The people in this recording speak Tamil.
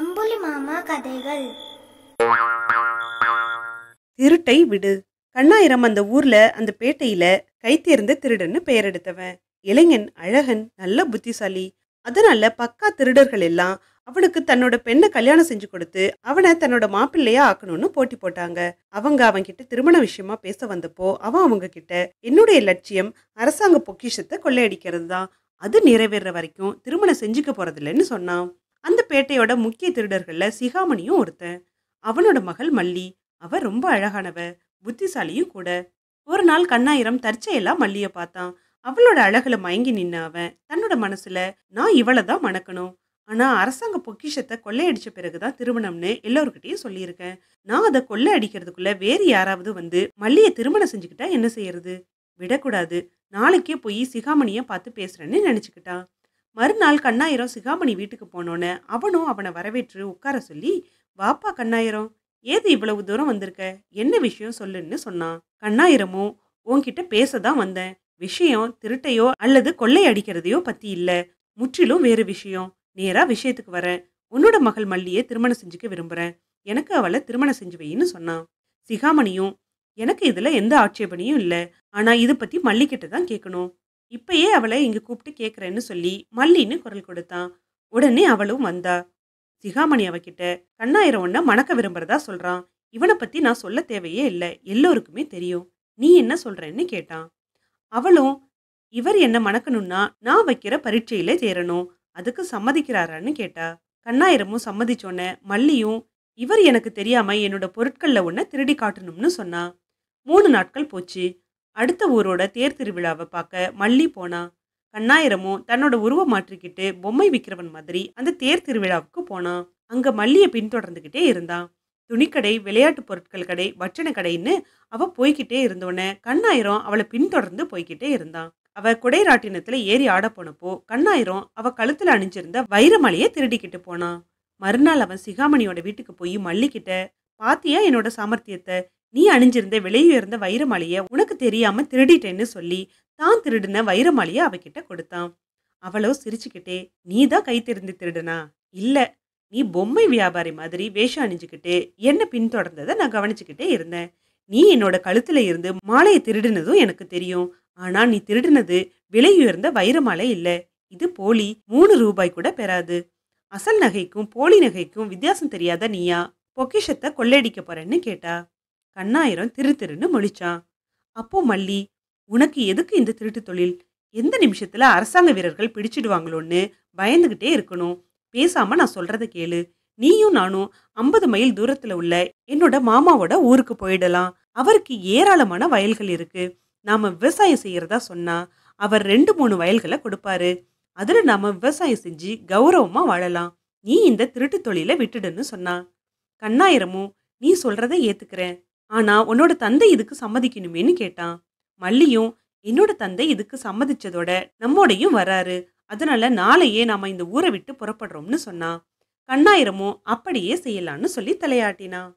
அம்புலி மாமா கதைகள் திருட்டை விடு கண்ணாயிரம் அந்த ஊர்ல அந்த பேட்டையில கைத்தேர்ந்த திருடன்னு பெயர் எடுத்தவன் இளைஞன் அழகன் நல்ல புத்திசாலி அதனால பக்கா திருடர்கள் எல்லாம் அவனுக்கு தன்னோட பெண்ணை கல்யாணம் செஞ்சு கொடுத்து அவனை தன்னோட மாப்பிள்ளையா ஆக்கணும்னு போட்டி போட்டாங்க அவங்க அவன் கிட்ட திருமண விஷயமா பேச வந்தப்போ அவன் அவங்க கிட்ட என்னுடைய லட்சியம் அரசாங்க பொக்கிஷத்தை கொள்ளையடிக்கிறது தான் அது நிறைவேற வரைக்கும் திருமணம் செஞ்சுக்க போறதில்லைன்னு சொன்னான் அந்த பேட்டையோட முக்கிய திருடர்களில் சிகாமணியும் ஒருத்தன் அவனோட மகள் மல்லி அவ ரொம்ப அழகானவ புத்திசாலியும் கூட ஒரு நாள் கண்ணாயிரம் தற்செயலாம் மல்லியை பார்த்தான் அவளோட அழகுல மயங்கி நின்ன அவன் தன்னோட மனசுல நான் இவளை தான் மணக்கணும் ஆனா அரசாங்க பொக்கிஷத்தை கொள்ளையடிச்ச பிறகுதான் திருமணம்னு எல்லோருக்கிட்டையும் சொல்லியிருக்கேன் நான் அதை கொள்ளை அடிக்கிறதுக்குள்ள வேறு யாராவது வந்து மல்லியை திருமணம் செஞ்சுக்கிட்டா என்ன செய்யறது விடக்கூடாது நாளைக்கே போய் சிகாமணியை பார்த்து பேசுகிறேன்னு நினச்சிக்கிட்டான் மறுநாள் கண்ணாயிரம் சிகாமணி வீட்டுக்கு போனோன்னு அவனும் அவனை வரவேற்று உட்கார சொல்லி வாப்பா கண்ணாயிரம் ஏது இவ்வளவு தூரம் வந்திருக்க என்ன விஷயம் சொல்லுன்னு சொன்னான் கண்ணாயிரமும் உன்கிட்ட பேச தான் வந்தேன் விஷயம் திருட்டையோ அல்லது கொள்ளை அடிக்கிறதையோ பற்றி இல்லை முற்றிலும் வேறு விஷயம் நேராக விஷயத்துக்கு வரேன் உன்னோட மகள் மல்லியை திருமணம் செஞ்சுக்க விரும்புகிறேன் எனக்கு அவளை திருமணம் செஞ்சு வைன்னு சொன்னான் சிகாமணியும் எனக்கு இதில் எந்த ஆட்சேபனையும் இல்லை ஆனால் இதை பற்றி மல்லிக்கிட்ட தான் கேட்கணும் இப்பயே அவளை இங்கே கூப்பிட்டு கேட்குறேன்னு சொல்லி மல்லின்னு குரல் கொடுத்தான் உடனே அவளும் வந்தா சிகாமணி அவகிட்ட கண்ணாயிரம் ஒன்ன மணக்க விரும்புறதா சொல்கிறான் இவனை பற்றி நான் சொல்ல தேவையே இல்லை எல்லோருக்குமே தெரியும் நீ என்ன சொல்கிறேன்னு கேட்டான் அவளும் இவர் என்ன மணக்கணும்னா நான் வைக்கிற பரீட்சையிலே சேரணும் அதுக்கு சம்மதிக்கிறாரான்னு கேட்டா கண்ணாயிரமும் சம்மதிச்சோன்ன மல்லியும் இவர் எனக்கு தெரியாம என்னோட பொருட்களில் ஒன்றை திருடி காட்டணும்னு சொன்னா மூணு நாட்கள் போச்சு அடுத்த ஊரோட தேர் திருவிழாவை பார்க்க மல்லி போனா கண்ணாயிரமும் தன்னோட உருவம் மாற்றிக்கிட்டு பொம்மை விற்கிறவன் மாதிரி அந்த தேர் திருவிழாவுக்கு போனான் அங்க மல்லியை பின்தொடர்ந்துகிட்டே இருந்தான் துணிக்கடை விளையாட்டு பொருட்கள் கடை வச்சன கடைன்னு அவ போய்கிட்டே இருந்தோன்னே கண்ணாயிரம் அவளை பின்தொடர்ந்து போய்கிட்டே இருந்தான் அவ குடைராட்டினத்துல ஏறி ஆட போனப்போ கண்ணாயிரம் அவ கழுத்துல அணிஞ்சிருந்த வைரமலையை திருடிக்கிட்டு போனான் மறுநாள் அவன் சிகாமணியோட வீட்டுக்கு போய் மல்லிக்கிட்ட பாத்தியா என்னோட சாமர்த்தியத்தை நீ அணிஞ்சிருந்த விலையுயர்ந்த வைரமாளிய உனக்கு தெரியாம திருடிட்டேன்னு சொல்லி தான் திருடின வைரமாளிய அவகிட்ட கொடுத்தான் அவளோ சிரிச்சுக்கிட்டே நீ தான் கை திருந்து திருடுனா இல்ல நீ பொம்மை வியாபாரி மாதிரி வேஷம் அணிஞ்சுக்கிட்டு என்ன பின்தொடர்ந்ததை நான் கவனிச்சுக்கிட்டே இருந்தேன் நீ என்னோட கழுத்துல இருந்து மாலையை திருடினதும் எனக்கு தெரியும் ஆனா நீ திருடினது விலையுயர்ந்த வைரமாலை மாலை இல்லை இது போலி மூணு ரூபாய் கூட பெறாது அசல் நகைக்கும் போலி நகைக்கும் வித்தியாசம் தெரியாத நீயா பொக்கிஷத்தை கொள்ளையடிக்க போறேன்னு கேட்டா கண்ணாயிரம் திரு திருன்னு மொழிச்சான் அப்போ மல்லி உனக்கு எதுக்கு இந்த திருட்டு தொழில் எந்த நிமிஷத்துல அரசாங்க வீரர்கள் பிடிச்சிடுவாங்களோன்னு பயந்துகிட்டே இருக்கணும் பேசாம நான் சொல்றத கேளு நீயும் நானும் ஐம்பது மைல் தூரத்துல உள்ள என்னோட மாமாவோட ஊருக்கு போயிடலாம் அவருக்கு ஏராளமான வயல்கள் இருக்கு நாம விவசாயம் செய்யறதா சொன்னா அவர் ரெண்டு மூணு வயல்களை கொடுப்பாரு அதுல நாம விவசாயம் செஞ்சு கௌரவமா வாழலாம் நீ இந்த திருட்டு தொழிலை விட்டுடுன்னு சொன்னா கண்ணாயிரமும் நீ சொல்றதை ஏத்துக்கிறேன் ஆனா உன்னோட தந்தை இதுக்கு சம்மதிக்கணுமேன்னு கேட்டான் மல்லியும் என்னோட தந்தை இதுக்கு சம்மதிச்சதோட நம்மோடையும் வராரு அதனால நாளையே நாம இந்த ஊரை விட்டு புறப்படுறோம்னு சொன்னான் கண்ணாயிரமும் அப்படியே செய்யலான்னு சொல்லி தலையாட்டினான்